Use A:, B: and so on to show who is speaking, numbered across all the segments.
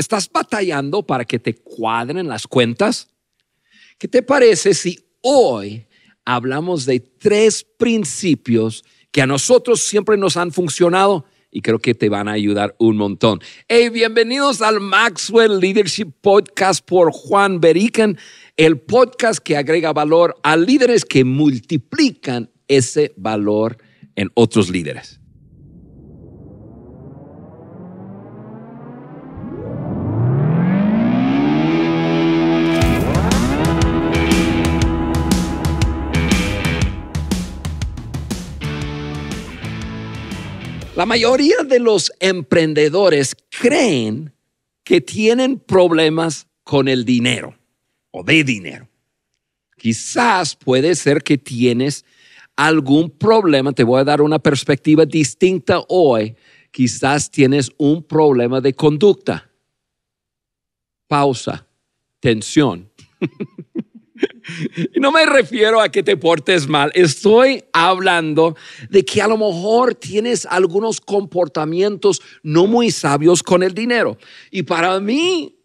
A: ¿Estás batallando para que te cuadren las cuentas? ¿Qué te parece si hoy hablamos de tres principios que a nosotros siempre nos han funcionado y creo que te van a ayudar un montón. Hey, bienvenidos al Maxwell Leadership Podcast por Juan berican el podcast que agrega valor a líderes que multiplican ese valor en otros líderes. La mayoría de los emprendedores creen que tienen problemas con el dinero o de dinero. Quizás puede ser que tienes algún problema, te voy a dar una perspectiva distinta hoy, quizás tienes un problema de conducta, pausa, tensión. Y no me refiero a que te portes mal, estoy hablando de que a lo mejor tienes algunos comportamientos no muy sabios con el dinero. Y para mí,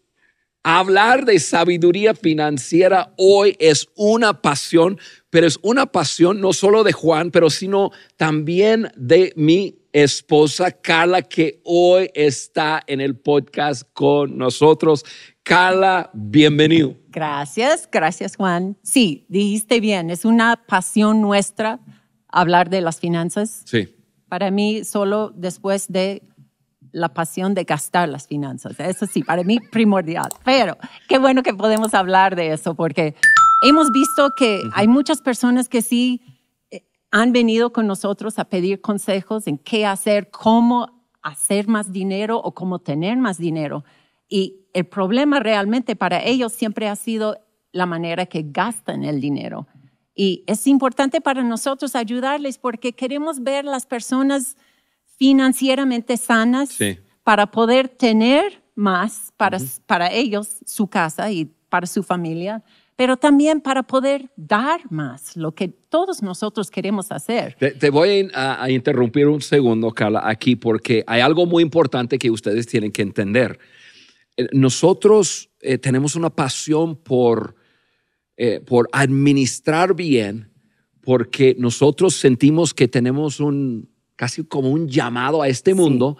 A: hablar de sabiduría financiera hoy es una pasión, pero es una pasión no solo de Juan, pero sino también de mi esposa Carla, que hoy está en el podcast con nosotros. Carla, bienvenido.
B: Gracias, gracias Juan. Sí, dijiste bien, es una pasión nuestra hablar de las finanzas. Sí. Para mí, solo después de la pasión de gastar las finanzas. Eso sí, para mí primordial. Pero qué bueno que podemos hablar de eso porque hemos visto que hay muchas personas que sí eh, han venido con nosotros a pedir consejos en qué hacer, cómo hacer más dinero o cómo tener más dinero y el problema realmente para ellos siempre ha sido la manera que gastan el dinero. Y es importante para nosotros ayudarles porque queremos ver las personas financieramente sanas para poder tener más para, para ellos, su casa y para su familia, pero también para poder dar más, lo que todos nosotros queremos hacer.
A: Te, voy a, interrumpir un segundo, Carla, aquí, porque hay algo muy importante que ustedes tienen que entender. Eh, nosotros eh, tenemos una pasión por, eh, por administrar bien, porque nosotros sentimos que tenemos un casi como un llamado a este mundo,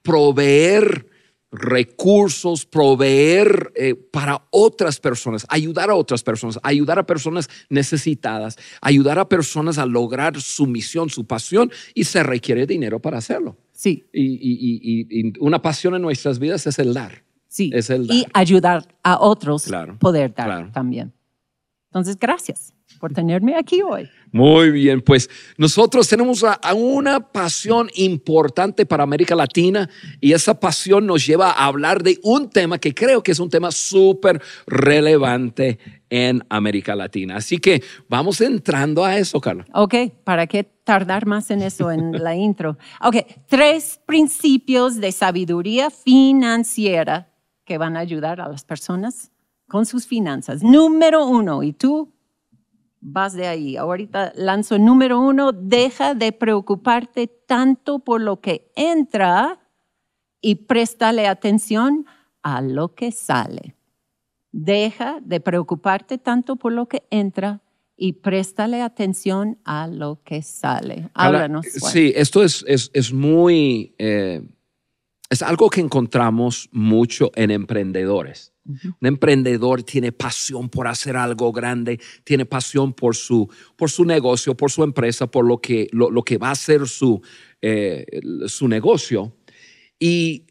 A: proveer recursos, proveer para otras personas, ayudar a otras personas, ayudar a personas necesitadas, ayudar a personas a lograr su misión, su pasión, y se requiere dinero para hacerlo. Sí. y una pasión en nuestras vidas es el dar. Y ayudar a otros claro, poder dar también. Entonces, gracias por tenerme aquí hoy. Muy bien, pues nosotros tenemos a, una pasión importante para América Latina y esa pasión nos lleva a hablar de un tema que creo que es un tema súper relevante en América Latina. Así que vamos entrando a eso, Carlos
B: Ok, ¿para qué tardar más en eso en la intro? Ok, tres principios de sabiduría financiera que van a ayudar a las personas con sus finanzas. Número uno, y tú vas de ahí. Ahorita lanzo número uno, deja de preocuparte tanto por lo que entra y préstale atención a lo que sale. Deja de preocuparte tanto por lo que entra y préstale atención a lo que sale. Háblanos. sí,
A: esto es, es, es muy eh, es algo que encontramos mucho en emprendedores. Un emprendedor tiene pasión por hacer algo grande, tiene pasión por su, por su negocio, por su empresa, por lo que, que va a ser su, eh, su negocio. Y,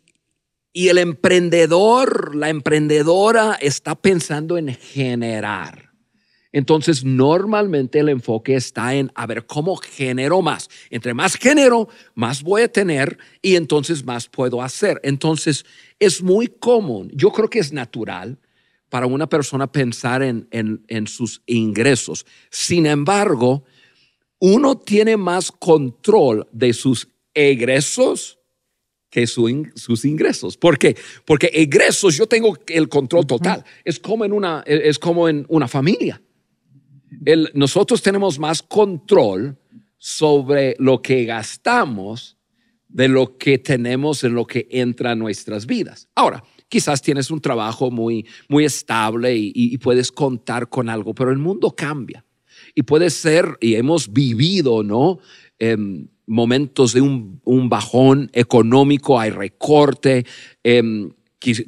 A: y el emprendedor, la emprendedora está pensando en generar entonces, normalmente el enfoque está en a ver cómo genero más. Entre más genero, más voy a tener y entonces más puedo hacer. Entonces, es muy común, yo creo que es natural para una persona pensar en, sus ingresos. Sin embargo, uno tiene más control de sus egresos que sus ingresos. ¿Por qué? Porque egresos yo tengo el control total. Es como en una, es como en una familia nosotros tenemos más control sobre lo que gastamos de lo que tenemos en lo que entra a nuestras vidas. Ahora, quizás tienes un trabajo muy, muy estable y, puedes contar con algo, pero el mundo cambia. Y puede ser, y hemos vivido, ¿no? Em, momentos de un, bajón económico, hay recorte, eh,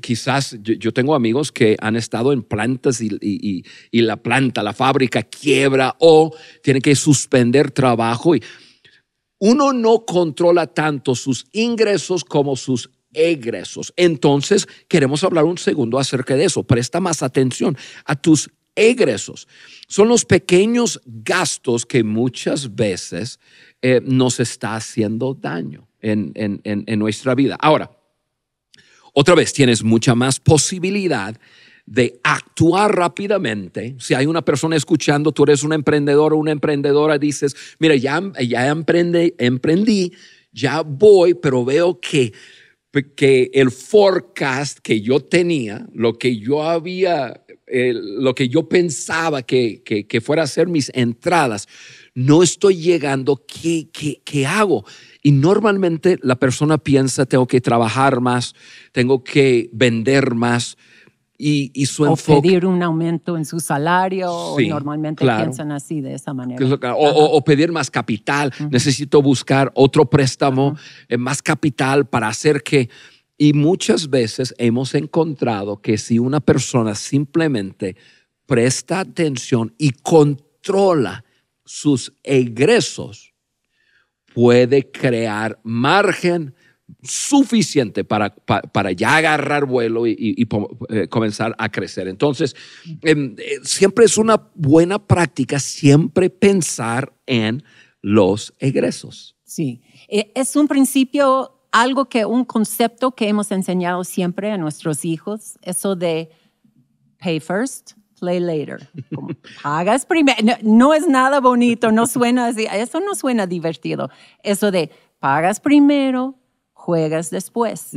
A: quizás yo, tengo amigos que han estado en plantas y, la planta, la fábrica quiebra o tienen que suspender trabajo y uno no controla tanto sus ingresos como sus egresos. Entonces, queremos hablar un segundo acerca de eso. Presta más atención a tus egresos. Son los pequeños gastos que muchas veces eh, nos está haciendo daño en nuestra vida. Ahora, otra vez, tienes mucha más posibilidad de actuar rápidamente. Si hay una persona escuchando, tú eres un emprendedor o una emprendedora, dices, mira, ya, ya emprendí, emprendí, ya voy, pero veo que, que el forecast que yo tenía, lo que yo había, eh, lo que yo pensaba que, que, fuera a ser mis entradas, no estoy llegando, ¿qué, qué, qué hago? Y normalmente la persona piensa, tengo que trabajar más, tengo que vender más. Y, y su o pedir
B: un aumento en su salario, normalmente piensan así, de esa manera.
A: O, pedir más capital, necesito buscar otro préstamo, eh, más capital para hacer que... Y muchas veces hemos encontrado que si una persona simplemente presta atención y controla sus egresos, puede crear margen suficiente para, ya agarrar vuelo y, eh, comenzar a crecer. Entonces, em, eh, siempre es una buena práctica siempre pensar en los egresos. Sí,
B: eh, es un principio, algo que, un concepto que hemos enseñado siempre a nuestros hijos, eso de pay first, play later. pagas primero. No, es nada bonito, no suena así. Eso no suena divertido. Eso de pagas primero, juegas después.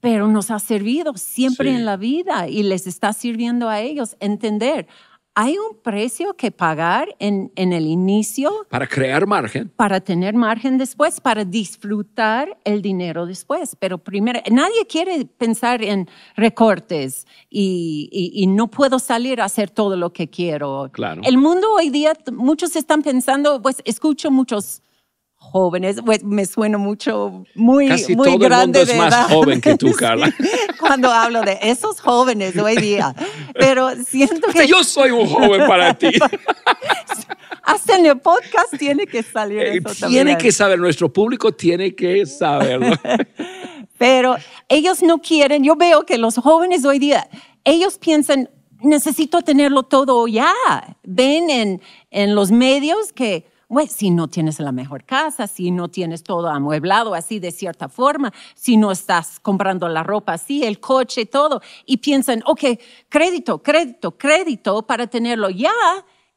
B: Pero nos ha servido siempre en la vida y les está sirviendo a ellos entender hay un precio que pagar en, el inicio.
A: Para crear margen.
B: Para tener margen después, para disfrutar el dinero después. Pero primero, nadie quiere pensar en recortes y, y no puedo salir a hacer todo lo que quiero. Claro. El mundo hoy día, muchos están pensando, pues escucho muchos jóvenes, pues me sueno mucho, muy, muy grande es más joven que tú, Carla. cuando hablo de esos jóvenes hoy día,
A: pero siento que... Yo soy un joven para ti.
B: Hasta en el podcast tiene que salir eh, Tiene que
A: saber, nuestro público tiene que saberlo.
B: pero ellos no quieren, yo veo que los jóvenes hoy día, ellos piensan, necesito tenerlo todo ya. Ven en, en los medios que si no tienes la mejor casa, si no tienes todo amueblado así de cierta forma, si no estás comprando la ropa así, el coche, todo, y piensan, ok, crédito, crédito, crédito para tenerlo ya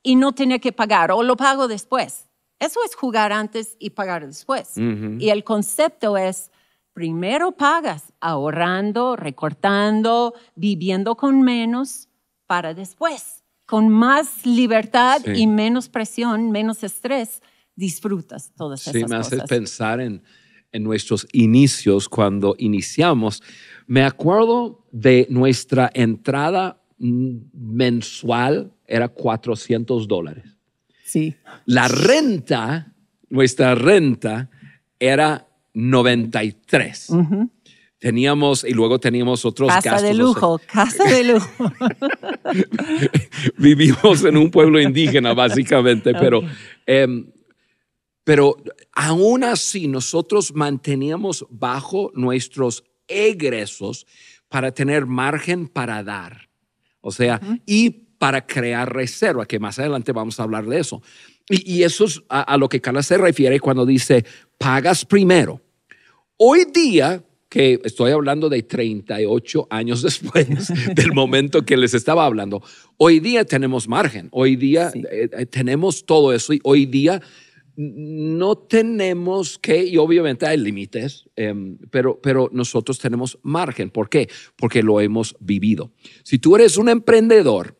B: y no tener que pagar o lo pago después. Eso es jugar antes y pagar después. Y el concepto es, primero pagas ahorrando, recortando, viviendo con menos para después con más libertad y menos presión, menos estrés, disfrutas todas esas cosas. Sí, me hace
A: pensar en, nuestros inicios, cuando iniciamos. Me acuerdo de nuestra entrada mensual, era 400 dólares. Sí. La renta, nuestra renta, era 93 teníamos, y luego teníamos otros casa gastos. De lujo,
B: casa de lujo, casa
A: de lujo. Vivimos en un pueblo indígena, básicamente, pero, em, pero aún así nosotros manteníamos bajo nuestros egresos para tener margen para dar, o sea, y para crear reserva, que más adelante vamos a hablar de eso. Y, eso es a, lo que Carla se refiere cuando dice, pagas primero. Hoy día que estoy hablando de 38 años después del momento que les estaba hablando. Hoy día tenemos margen, hoy día eh, eh, tenemos todo eso y hoy día no tenemos que, y obviamente hay límites, em, pero, pero nosotros tenemos margen. ¿Por qué? Porque lo hemos vivido. Si tú eres un emprendedor,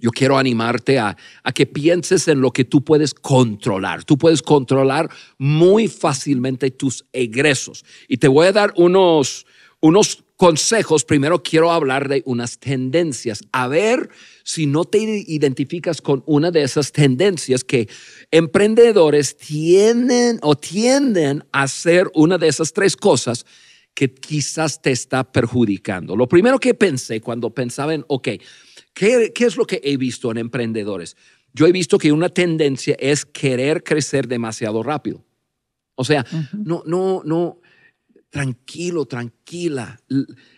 A: yo quiero animarte a, que pienses en lo que tú puedes controlar. Tú puedes controlar muy fácilmente tus egresos. Y te voy a dar unos, unos consejos. Primero quiero hablar de unas tendencias. A ver si no te identificas con una de esas tendencias que emprendedores tienen o tienden a hacer una de esas tres cosas que quizás te está perjudicando. Lo primero que pensé cuando pensaba en, ok, ¿Qué, ¿Qué es lo que he visto en emprendedores? Yo he visto que una tendencia es querer crecer demasiado rápido. O sea, no, no, no, tranquilo, tranquila.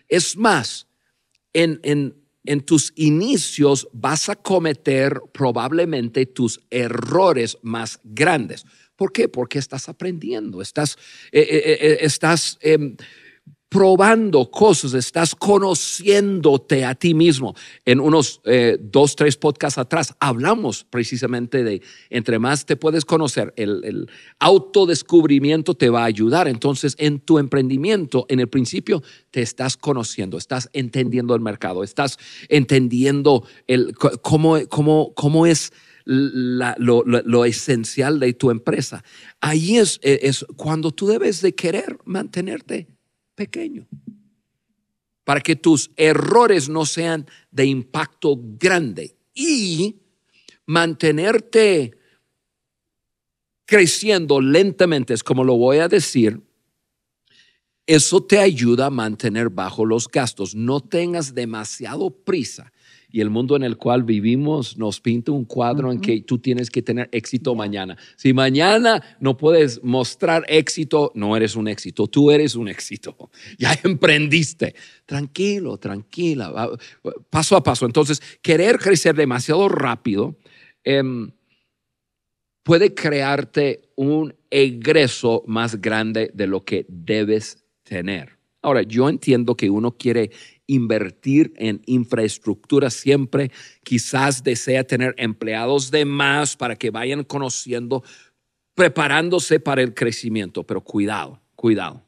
A: Es más, en, en, tus inicios vas a cometer probablemente tus errores más grandes. ¿Por qué? Porque estás aprendiendo, estás, eh, eh, eh, estás em, probando cosas, estás conociéndote a ti mismo. En unos eh, dos, tres podcasts atrás hablamos precisamente de, entre más te puedes conocer, el, autodescubrimiento te va a ayudar. Entonces, en tu emprendimiento, en el principio, te estás conociendo, estás entendiendo el mercado, estás entendiendo cómo, cómo es. lo, esencial de tu empresa. Ahí es, eh, es cuando tú debes de querer mantenerte pequeño, para que tus errores no sean de impacto grande y mantenerte creciendo lentamente, es como lo voy a decir, eso te ayuda a mantener bajo los gastos. No tengas demasiado prisa y el mundo en el cual vivimos nos pinta un cuadro en que tú tienes que tener éxito mañana. Si mañana no puedes mostrar éxito, no eres un éxito, tú eres un éxito. Ya emprendiste. Tranquilo, tranquila, paso a paso. Entonces, querer crecer demasiado rápido em, puede crearte un egreso más grande de lo que debes tener. Ahora, yo entiendo que uno quiere invertir en infraestructura siempre. Quizás desea tener empleados de más para que vayan conociendo, preparándose para el crecimiento, pero cuidado, cuidado.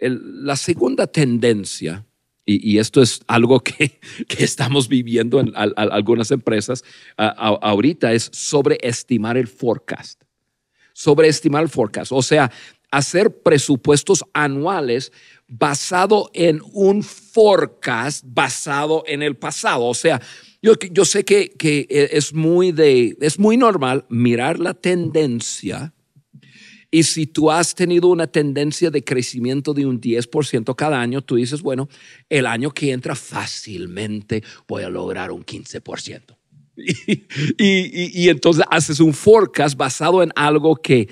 A: la segunda tendencia, y, esto es algo que, estamos viviendo en algunas empresas ahorita, es sobreestimar el forecast. Sobreestimar el forecast. O sea, hacer presupuestos anuales basado en un forecast basado en el pasado. O sea, yo, sé que, e, es, muy es muy normal mirar la tendencia y si tú has tenido una tendencia de crecimiento de un 10% cada año, tú dices, bueno, el año que entra fácilmente voy a lograr un 15%. Y, y entonces haces un forecast basado en algo que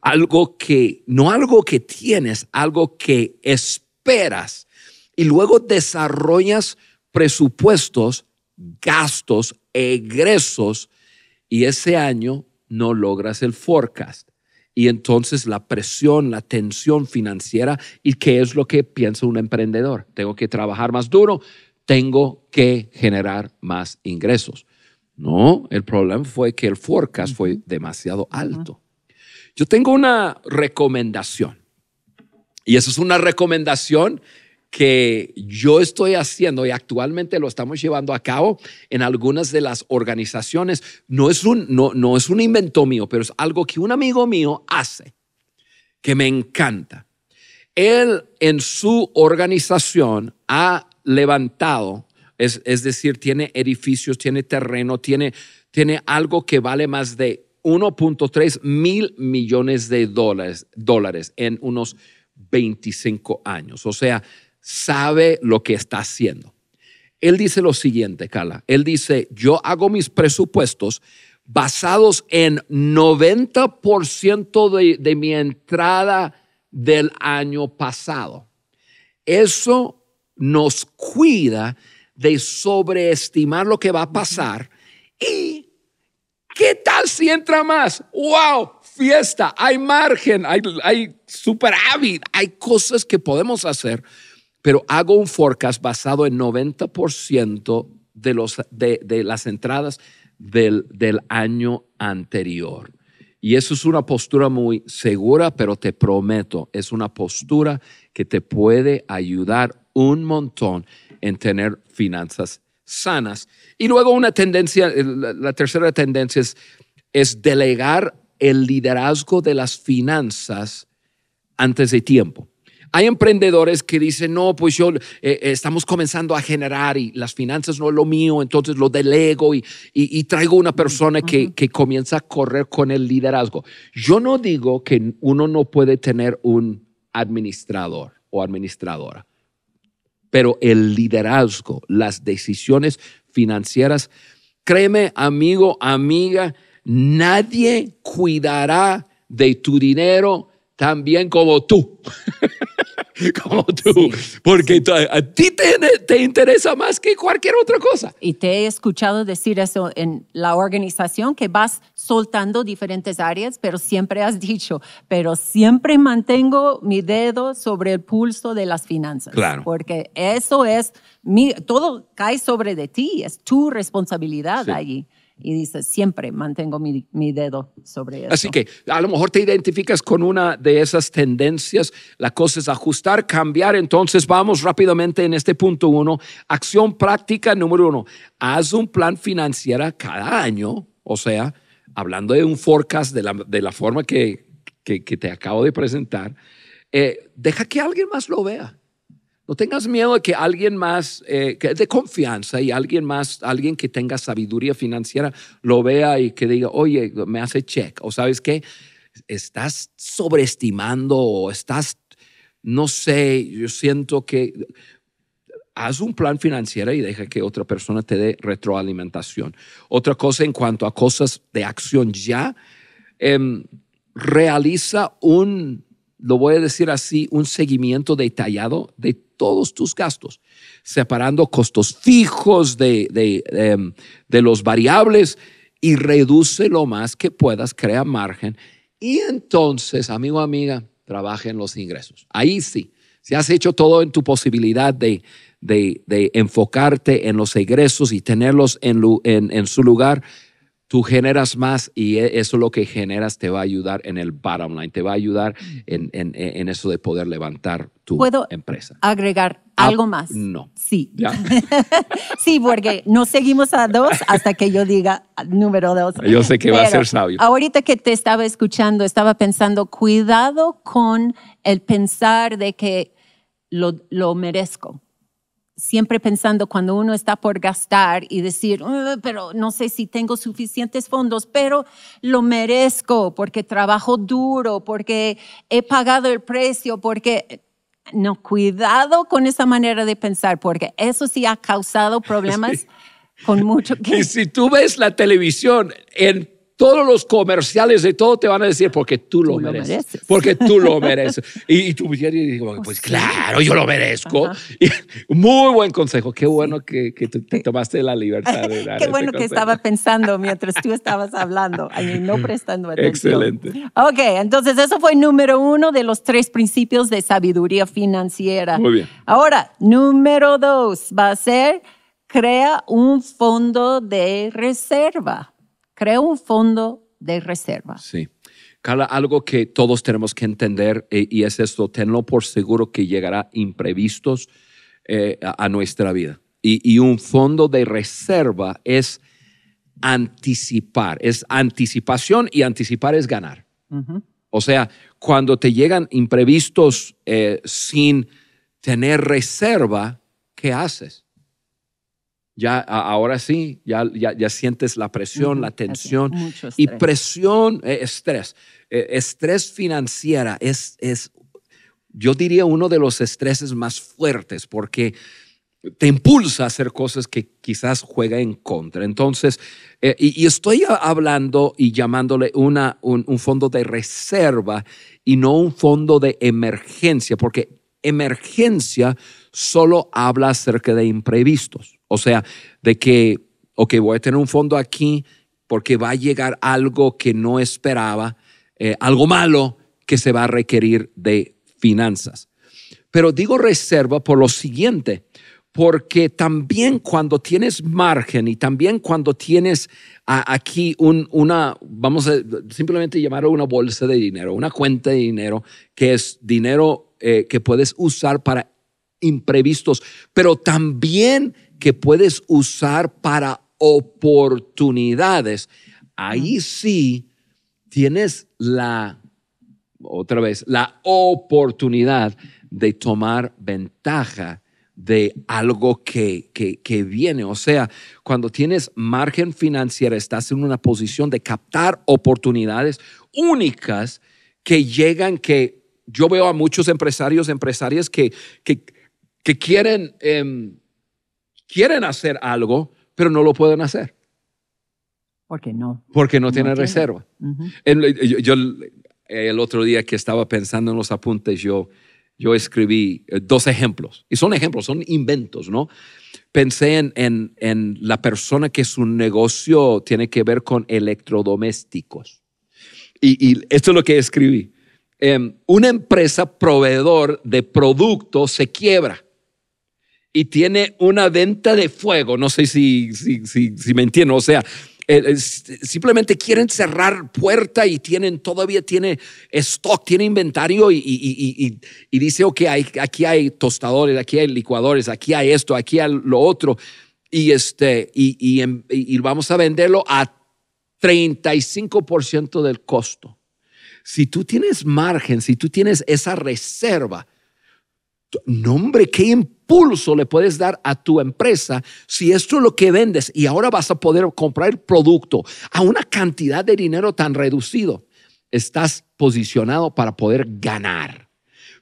A: algo que, no algo que tienes, algo que esperas. Y luego desarrollas presupuestos, gastos, egresos, y ese año no logras el forecast. Y entonces la presión, la tensión financiera, ¿y qué es lo que piensa un emprendedor? Tengo que trabajar más duro, tengo que generar más ingresos. No, el problema fue que el forecast fue demasiado alto. Yo tengo una recomendación. Y eso es una recomendación que yo estoy haciendo y actualmente lo estamos llevando a cabo en algunas de las organizaciones. No es un, no, no es un invento mío, pero es algo que un amigo mío hace, que me encanta. Él en su organización ha levantado, es, decir, tiene edificios, tiene terreno, tiene, tiene algo que vale más de 1.3 mil millones de dólares, en unos 25 años. O sea, sabe lo que está haciendo. Él dice lo siguiente, Carla. Él dice, yo hago mis presupuestos basados en 90% de, de mi entrada del año pasado. Eso nos cuida de sobreestimar lo que va a pasar y ¿Qué tal si entra más? ¡Wow! Fiesta, hay margen, hay, superávit, hay cosas que podemos hacer, pero hago un forecast basado en 90% de, los, las entradas del, del año anterior. Y eso es una postura muy segura, pero te prometo, es una postura que te puede ayudar un montón en tener finanzas sanas. Y luego una tendencia, eh, la tercera tendencia es, delegar el liderazgo de las finanzas antes de tiempo. Hay emprendedores que dicen, no, pues yo eh, eh, estamos comenzando a generar y las finanzas no es lo mío, entonces lo delego y, traigo una persona que, que, comienza a correr con el liderazgo. Yo no digo que uno no puede tener un administrador o administradora pero el liderazgo, las decisiones financieras. Créeme, amigo, amiga, nadie cuidará de tu dinero tan bien como tú. como tú, porque A, ti te, interesa más que cualquier otra cosa.
B: Y te he escuchado decir eso en la organización, que vas soltando diferentes áreas, pero siempre has dicho, pero siempre mantengo mi dedo sobre el pulso de las finanzas. Claro. Porque eso es, mi, todo cae sobre de ti, es tu responsabilidad allí y dice, siempre mantengo mi, dedo sobre eso. Así
A: que a lo mejor te identificas con una de esas tendencias. La cosa es ajustar, cambiar. Entonces vamos rápidamente en este punto uno. Acción práctica número uno. Haz un plan financiero cada año. O sea, hablando de un forecast de la, forma que, te acabo de presentar, eh, deja que alguien más lo vea. No tengas miedo de que alguien más, eh, que de confianza y alguien más, alguien que tenga sabiduría financiera, lo vea y que diga, oye, me hace check. O sabes qué, estás sobreestimando o estás, no sé, yo siento que haz un plan financiero y deja que otra persona te dé retroalimentación. Otra cosa en cuanto a cosas de acción ya, em, realiza un, lo voy a decir así, un seguimiento detallado de todos tus gastos, separando costos fijos em, de, los variables y reduce lo más que puedas, crea margen. Y entonces, amigo, amiga, trabaja en los ingresos. Ahí sí, si has hecho todo en tu posibilidad de, enfocarte en los ingresos y tenerlos en, en, en, su lugar, tú generas más y e, eso lo que generas te va a ayudar en el bottom line, te va a ayudar en, eso de poder levantar tu empresa.
B: ¿Puedo agregar ah, algo más? No. Sí. sí, porque no seguimos a dos hasta que yo diga número dos.
A: Yo sé que va a ser sabio.
B: Ahorita que te estaba escuchando, estaba pensando, cuidado con el pensar de que lo, lo merezco siempre pensando cuando uno está por gastar y decir, uh, pero no sé si tengo suficientes fondos, pero lo merezco porque trabajo duro, porque he pagado el precio, porque... No, cuidado con esa manera de pensar, porque eso sí ha causado problemas con mucho... Que... Y
A: si tú ves la televisión en todos los comerciales de todo te van a decir porque tú lo, mereces, Porque tú lo mereces. y, y mujer digo, pues, pues claro, yo lo merezco. muy buen consejo. Qué bueno que, te, tomaste la libertad de Qué bueno que estaba
B: pensando mientras tú estabas hablando, y no prestando atención. Excelente. Ok, entonces eso fue número uno de los tres principios de sabiduría financiera. Muy bien. Ahora, número dos va a ser crea un fondo de reserva. Creo un fondo de reserva.
A: Sí. Carla, algo que todos tenemos que entender eh, y es esto, tenlo por seguro que llegará imprevistos eh, a, nuestra vida. Y, un fondo de reserva es anticipar, es anticipación y anticipar es ganar. O sea, cuando te llegan imprevistos eh, sin tener reserva, ¿qué haces? Ya ahora sí, ya, ya, sientes la presión, la tensión. Y presión, eh, estrés. Eh, estrés financiera es, yo diría, uno de los estreses más fuertes porque te impulsa a hacer cosas que quizás juega en contra. Entonces, eh, y, estoy hablando y llamándole una, un, fondo de reserva y no un fondo de emergencia, porque emergencia solo habla acerca de imprevistos. O sea, de que, ok, voy a tener un fondo aquí porque va a llegar algo que no esperaba, eh, algo malo que se va a requerir de finanzas. Pero digo reserva por lo siguiente, porque también cuando tienes margen y también cuando tienes ah, aquí una, vamos a simplemente llamarlo una bolsa de dinero, una cuenta de dinero, que es dinero eh, que puedes usar para imprevistos, pero también que puedes usar para oportunidades. Ahí sí tienes la, otra vez, la oportunidad de tomar ventaja de algo que, viene. O sea, cuando tienes margen financiero, estás en una posición de captar oportunidades únicas que llegan, que yo veo a muchos empresarios, empresarias que, que, quieren... Em, quieren hacer algo, pero no lo pueden hacer. Porque no. Porque no, tienen tiene. reserva. yo, el otro día que estaba pensando en los apuntes, yo, yo escribí eh, dos ejemplos. Y son ejemplos, son inventos, ¿no? Pensé en, la persona que su negocio tiene que ver con electrodomésticos. Y, esto es lo que escribí. Em, una empresa proveedor de productos se quiebra y tiene una venta de fuego. No sé si, si, si, me entiendo. O sea, eh, eh, simplemente quieren cerrar puerta y tienen todavía tiene stock, tiene inventario y, y, y, dice, ok, hay, aquí hay tostadores, aquí hay licuadores, aquí hay esto, aquí hay lo otro. Y, este, y, vamos a venderlo a 35% del costo. Si tú tienes margen, si tú tienes esa reserva, nombre qué impulso le puedes dar a tu empresa si esto es lo que vendes y ahora vas a poder comprar el producto a una cantidad de dinero tan reducido. Estás posicionado para poder ganar.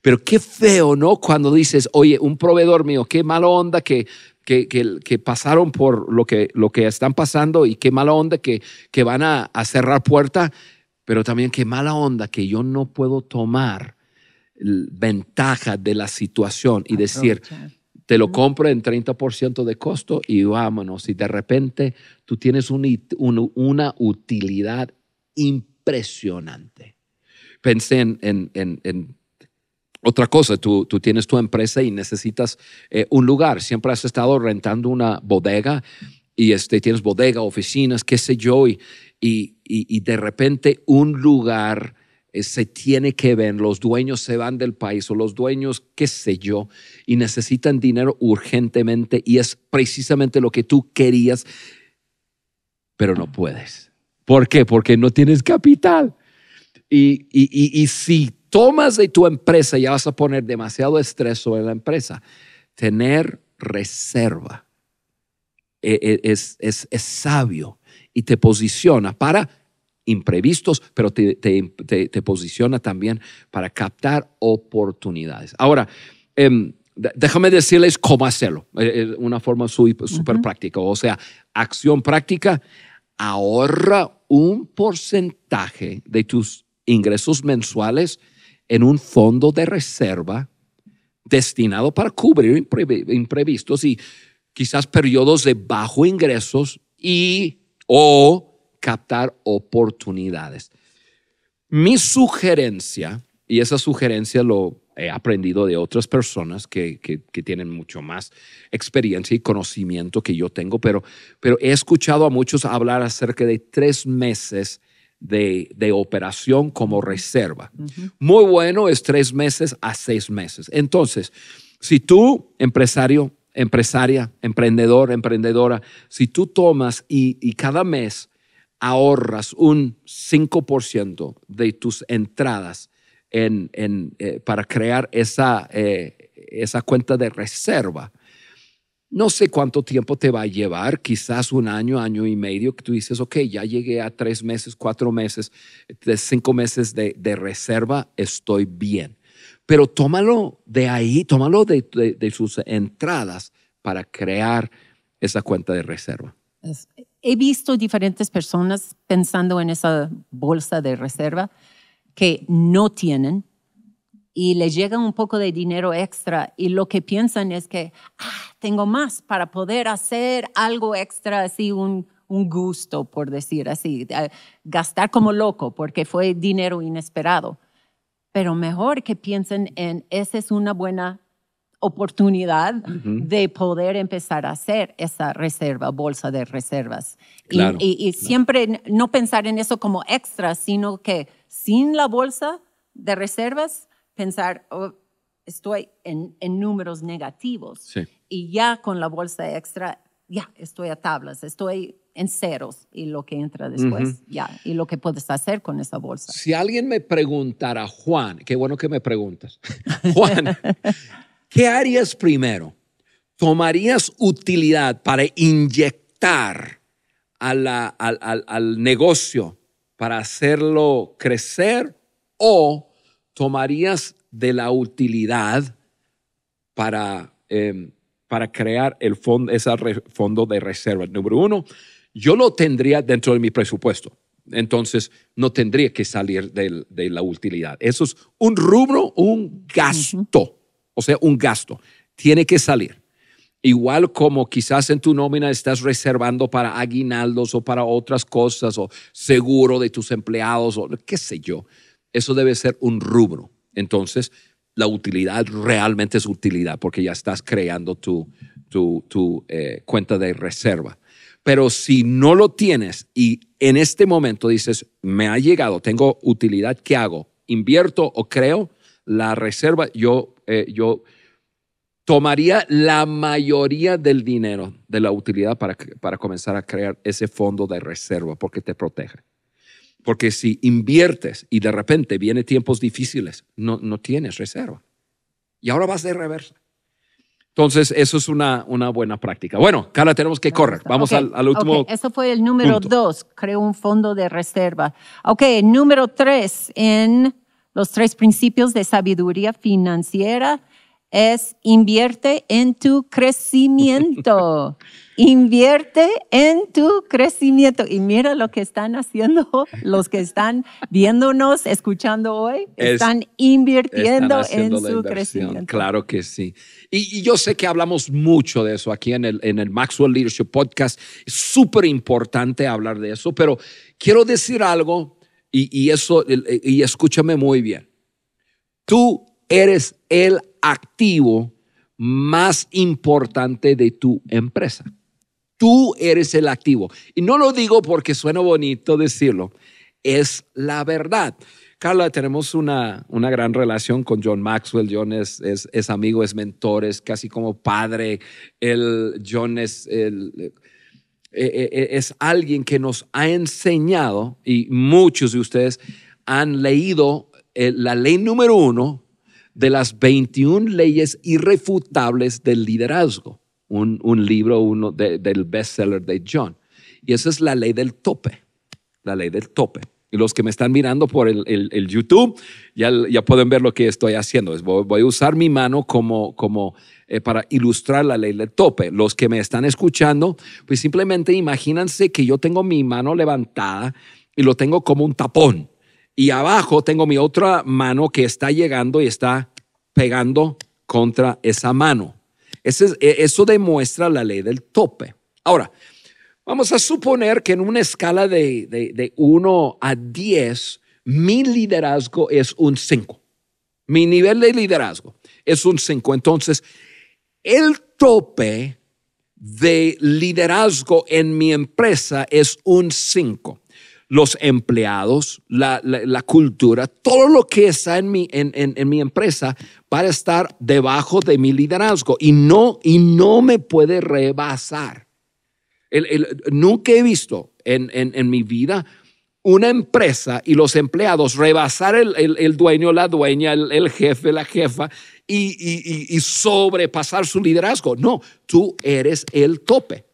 A: Pero qué feo, ¿no? Cuando dices, oye, un proveedor mío, qué mala onda que, que, pasaron por lo que, lo que están pasando y qué mala onda que, van a, a cerrar puerta, pero también qué mala onda que yo no puedo tomar ventaja de la situación y decir, te lo compro en 30% de costo y vámonos. Y de repente tú tienes una utilidad impresionante. Pensé en, otra cosa, tú, tienes tu empresa y necesitas eh, un lugar. Siempre has estado rentando una bodega y este, tienes bodega, oficinas, qué sé yo, y, y de repente un lugar se tiene que ver, los dueños se van del país o los dueños, qué sé yo, y necesitan dinero urgentemente y es precisamente lo que tú querías, pero no puedes. ¿Por qué? Porque no tienes capital. Y, y, si tomas de tu empresa ya vas a poner demasiado estrés sobre la empresa. Tener reserva e, e, es sabio y te posiciona para imprevistos, pero te, posiciona también para captar oportunidades. Ahora, em, déjame decirles cómo hacerlo, Es eh, eh, una forma súper práctica, o sea, acción práctica, ahorra un porcentaje de tus ingresos mensuales en un fondo de reserva destinado para cubrir imprevistos y quizás periodos de bajo ingresos y o captar oportunidades. Mi sugerencia, y esa sugerencia lo he aprendido de otras personas que, tienen mucho más experiencia y conocimiento que yo tengo, pero, pero he escuchado a muchos hablar acerca de tres meses de, operación como reserva. Muy bueno es tres meses a seis meses. Entonces, si tú, empresario, empresaria, emprendedor, emprendedora, si tú tomas y cada mes ahorras un 5% de tus entradas eh, para crear esa, eh, esa cuenta de reserva. No sé cuánto tiempo te va a llevar, quizás un año, año y medio, que tú dices, ok, ya llegué a tres meses, cuatro meses, cinco meses de, reserva, estoy bien. Pero tómalo de ahí, tómalo de, sus entradas para crear esa cuenta de reserva
B: he visto diferentes personas pensando en esa bolsa de reserva que no tienen y les llega un poco de dinero extra y lo que piensan es que ah, tengo más para poder hacer algo extra, así un, un gusto, por decir así, ah, gastar como loco porque fue dinero inesperado. Pero mejor que piensen en, esa es una buena oportunidad de poder empezar a hacer esa reserva, bolsa de reservas. y, siempre no pensar en eso como extra, sino que sin la bolsa de reservas, pensar, oh, estoy en, números negativos. Y ya con la bolsa extra, ya estoy a tablas, estoy en ceros y lo que entra después, ya, y lo que puedes hacer con esa bolsa.
A: Si alguien me preguntara, Juan, qué bueno que me preguntas, Juan, ¿Qué harías primero? ¿Tomarías utilidad para inyectar al, negocio para hacerlo crecer? ¿O tomarías de la utilidad para, em, para crear el ese fondo de reserva. Número uno, yo lo tendría dentro de mi presupuesto. Entonces, no tendría que salir de, la utilidad. Eso es un rubro, un gasto o sea, un gasto, tiene que salir. Igual como quizás en tu nómina estás reservando para aguinaldos o para otras cosas o seguro de tus empleados o qué sé yo. Eso debe ser un rubro. Entonces, la utilidad realmente es utilidad porque ya estás creando tu, tu, eh, cuenta de reserva. Pero si no lo tienes y en este momento dices, me ha llegado, tengo utilidad, ¿qué hago? ¿Invierto o creo la reserva? Yo eh, yo tomaría la mayoría del dinero de la utilidad para, para comenzar a crear ese fondo de reserva porque te protege. Porque si inviertes y de repente vienen tiempos difíciles, no, tienes reserva. Y ahora vas de reversa. Entonces, eso es una, una buena práctica. Bueno, Carla, tenemos que correr. Vamos al, último. Okay.
B: Eso fue el número dos, creo un fondo de reserva. Ok, número tres, en los tres principios de sabiduría financiera es invierte en tu crecimiento. invierte en tu crecimiento. Y mira lo que están haciendo los que están viéndonos, escuchando hoy. Están invirtiendo en su crecimiento.
A: Claro que sí. Y, yo sé que hablamos mucho de eso aquí en el, en el Maxwell Leadership Podcast. Es súper importante hablar de eso, pero quiero decir algo y, eso, eh, y escúchame muy bien. Tú eres el activo más importante de tu empresa. Tú eres el activo. Y no lo digo porque suena bonito decirlo, es la verdad. Carla, tenemos una, gran relación con John Maxwell. John es, amigo, es mentor, es casi como padre. El, John es el, eh, eh, eh, es alguien que nos ha enseñado, y muchos de ustedes han leído la ley número uno de las 21 leyes irrefutables del liderazgo, un, libro uno del bestseller de John. Y esa es la ley del tope, la ley del tope. Y los que me están mirando por el, YouTube, ya, ya, pueden ver lo que estoy haciendo. Voy, a usar mi mano como, como eh, para ilustrar la ley del tope. Los que me están escuchando, pues simplemente imagínense que yo tengo mi mano levantada y lo tengo como un tapón. Y abajo tengo mi otra mano que está llegando y está pegando contra esa mano. E, eso demuestra la ley del tope. Ahora, Vamos a suponer que en una escala de, de, 1 a 10, mi liderazgo es un 5. Mi nivel de liderazgo es un 5. Entonces, el tope de liderazgo en mi empresa es un 5. Los empleados, la, cultura, todo lo que está en mi, en, mi empresa va a estar debajo de mi liderazgo y no, y no me puede rebasar nunca he visto en, mi vida una empresa y los empleados rebasar el, el dueño, la dueña, el, jefe, la jefa y, sobrepasar su liderazgo. No, tú eres el tope.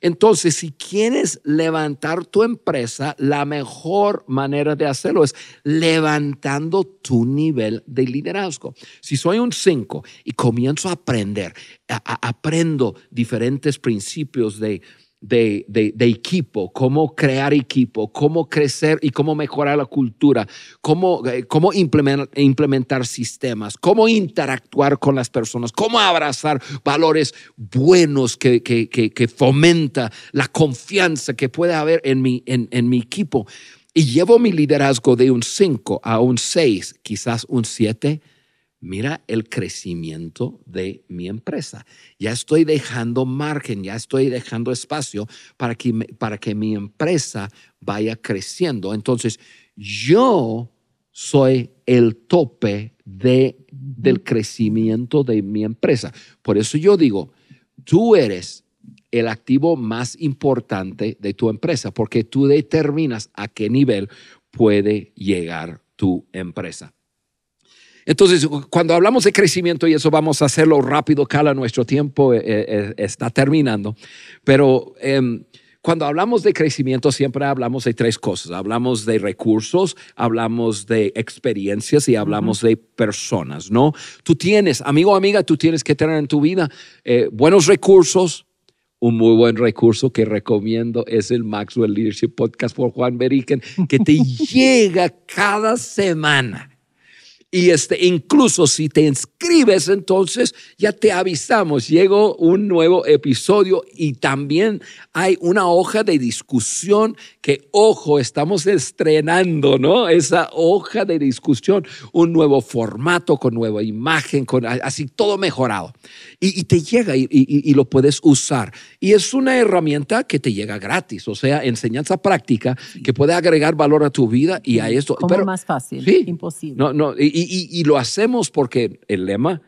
A: Entonces, si quieres levantar tu empresa, la mejor manera de hacerlo es levantando tu nivel de liderazgo. Si soy un 5 y comienzo a aprender, aprendo diferentes principios de, de, equipo, cómo crear equipo, cómo crecer y cómo mejorar la cultura, cómo, eh, cómo implementar, implementar sistemas, cómo interactuar con las personas, cómo abrazar valores buenos que, que, fomenta la confianza que puede haber en mi, en, en mi equipo. Y llevo mi liderazgo de un 5 a un 6, quizás un 7 mira el crecimiento de mi empresa. Ya estoy dejando margen, ya estoy dejando espacio para que, para que mi empresa vaya creciendo. Entonces, yo soy el tope del crecimiento de mi empresa. Por eso yo digo, tú eres el activo más importante de tu empresa, porque tú determinas a qué nivel puede llegar tu empresa. Entonces, cuando hablamos de crecimiento, y eso vamos a hacerlo rápido, Cala, nuestro tiempo eh, eh, eh, está terminando, pero em, cuando hablamos de crecimiento siempre hablamos de tres cosas. Hablamos de recursos, hablamos de experiencias y hablamos de personas, ¿no? Tú tienes, amigo o amiga, tú tienes que tener en tu vida buenos recursos, un muy buen recurso que recomiendo es el Maxwell Leadership Podcast por Juan Beriken, que te llega cada semana. Y este, incluso si te inscribes, entonces ya te avisamos, llegó un nuevo episodio y también hay una hoja de discusión que, ojo, estamos estrenando, ¿no? Esa hoja de discusión, un nuevo formato con nueva imagen, con así todo mejorado y, te llega y, lo puedes usar. Y es una herramienta que te llega gratis, o sea, enseñanza práctica que puede agregar valor a tu vida y a esto. ¿Cómo Pero más fácil, imposible. No, no, y lo hacemos porque el lema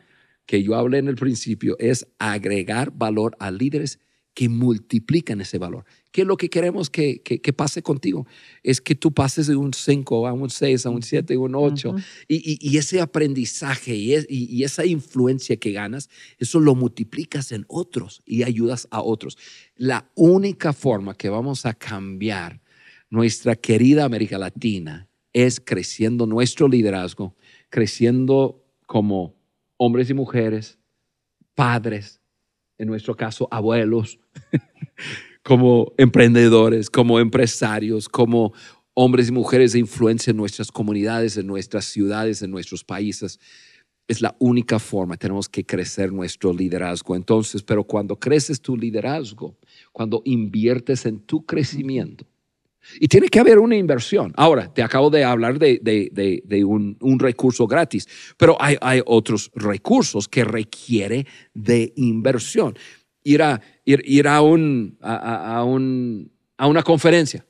A: que yo hablé en el principio es agregar valor a líderes que multiplican ese valor. ¿Qué es lo que queremos que, que, pase contigo? Es que tú pases de un 5 a un 6, a un 7, a un 8. y, y, y, ese aprendizaje y, es, y, esa influencia que ganas, eso lo multiplicas en otros y ayudas a otros. La única forma que vamos a cambiar nuestra querida América Latina es creciendo nuestro liderazgo, creciendo como hombres y mujeres, padres, en nuestro caso, abuelos. como emprendedores, como empresarios, como hombres y mujeres de influencia en nuestras comunidades, en nuestras ciudades, en nuestros países. Es la única forma, tenemos que crecer nuestro liderazgo. Entonces, pero cuando creces tu liderazgo, cuando inviertes en tu crecimiento, y tiene que haber una inversión. Ahora, te acabo de hablar de, un, recurso gratis, pero hay, hay otros recursos que requiere de inversión ir a, a, un, a, a, una conferencia,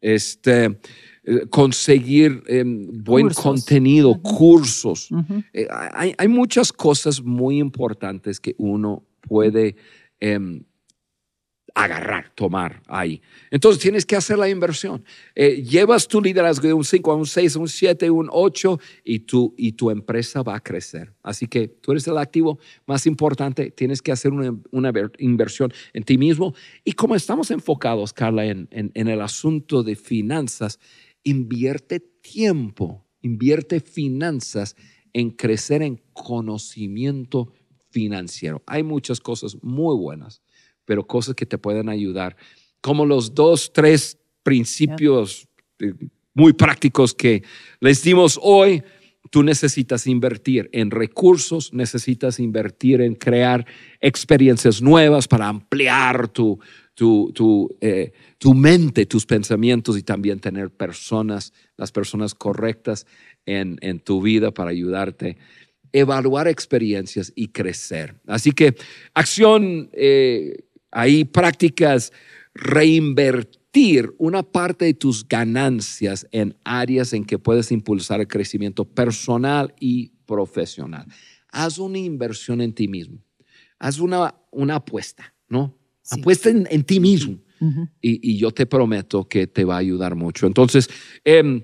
A: este, eh, conseguir em, buen contenido, cursos. Eh, hay, muchas cosas muy importantes que uno puede em, agarrar, tomar ahí. Entonces tienes que hacer la inversión. Eh, llevas tu liderazgo de un 5 a un 6, un 7, un 8 y tu, y tu empresa va a crecer. Así que tú eres el activo más importante, tienes que hacer una, inversión en ti mismo. Y como estamos enfocados, Carla, en el asunto de finanzas, invierte tiempo, invierte finanzas en crecer en conocimiento financiero. Hay muchas cosas muy buenas pero cosas que te pueden ayudar. Como los dos, tres principios eh, muy prácticos que les dimos hoy, tú necesitas invertir en recursos, necesitas invertir en crear experiencias nuevas para ampliar tu, tu, tu, eh, mente, tus pensamientos y también tener personas, las personas correctas en, tu vida para ayudarte evaluar experiencias y crecer. Así que acción eh, Ahí practicas reinvertir una parte de tus ganancias en áreas en que puedes impulsar el crecimiento personal y profesional. Haz una inversión en ti mismo. Haz una, una apuesta, ¿no? Apuesta en, ti mismo. y, yo te prometo que te va a ayudar mucho. Entonces, em,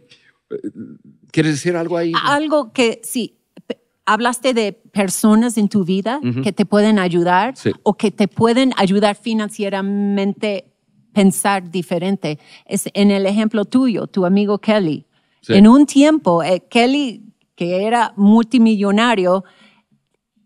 A: ¿quieres decir algo ahí?
B: Algo que sí, hablaste de personas en tu vida que te pueden ayudar o que te pueden ayudar financieramente pensar diferente. Es en el ejemplo tuyo, tu amigo Kelly. En un tiempo, eh, Kelly, que era multimillonario,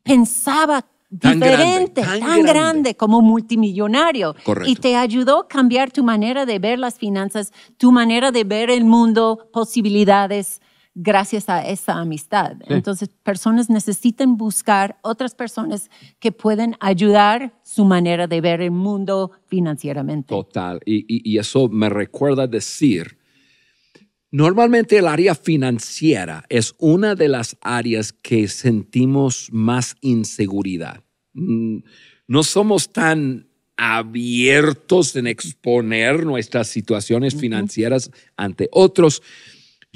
B: pensaba diferente, tan, grande. como multimillonario. Y te ayudó a cambiar tu manera de ver las finanzas, tu manera de ver el mundo, posibilidades gracias a esa amistad. Entonces, personas necesitan buscar otras personas que pueden ayudar su manera de ver el mundo financieramente.
A: Total. Y, eso me recuerda decir, normalmente el área financiera es una de las áreas que sentimos más inseguridad. Mm, no somos tan abiertos en exponer nuestras situaciones financieras ante otros.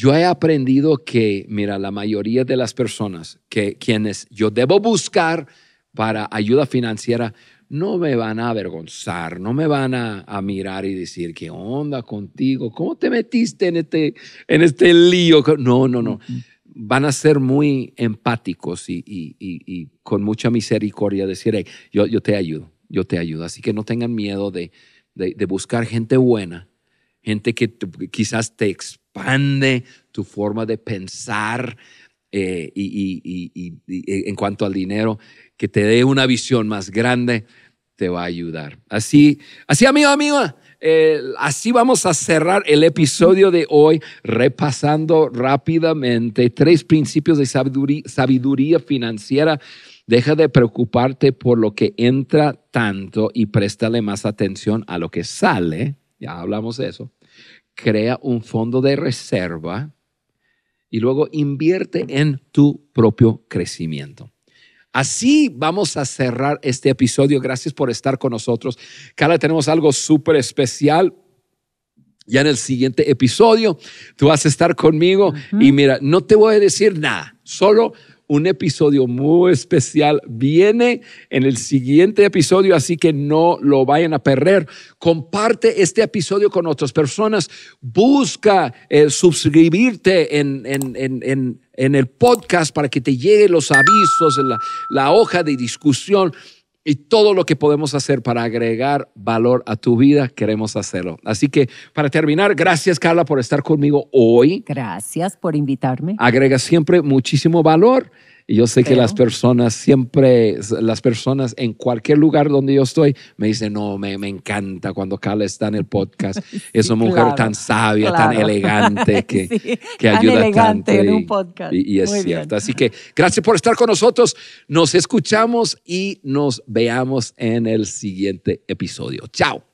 A: Yo he aprendido que, mira, la mayoría de las personas que quienes yo debo buscar para ayuda financiera no me van a avergonzar, no me van a, mirar y decir, ¿qué onda contigo? ¿Cómo te metiste en este, en este lío? No, no, no. Van a ser muy empáticos y, con mucha misericordia decir, yo, yo te ayudo, yo te ayudo. Así que no tengan miedo de buscar gente buena gente que quizás te expande tu forma de pensar eh, y, eh, en cuanto al dinero, que te dé una visión más grande, te va a ayudar. Así, así amigo, amiga. Eh, así vamos a cerrar el episodio de hoy repasando rápidamente tres principios de sabiduría, sabiduría financiera. Deja de preocuparte por lo que entra tanto y préstale más atención a lo que sale ya hablamos de eso, crea un fondo de reserva y luego invierte en tu propio crecimiento. Así vamos a cerrar este episodio. Gracias por estar con nosotros. Cara, tenemos algo súper especial. Ya en el siguiente episodio, tú vas a estar conmigo y mira, no te voy a decir nada, solo un episodio muy especial. Viene en el siguiente episodio, así que no lo vayan a perder. Comparte este episodio con otras personas. Busca eh, suscribirte en, en, el podcast para que te lleguen los avisos, la, la, hoja de discusión y todo lo que podemos hacer para agregar valor a tu vida, queremos hacerlo. Así que para terminar, gracias Carla por estar conmigo hoy.
B: Gracias por invitarme.
A: Agrega siempre muchísimo valor y yo sé que las personas siempre, las personas en cualquier lugar donde yo estoy, me dicen, no, me, encanta cuando Carla está en el podcast. Es una mujer tan sabia, tan elegante, que, que ayuda elegante En y, un podcast. es cierto. Así que gracias por estar con nosotros. Nos escuchamos y nos veamos en el siguiente episodio. Chao.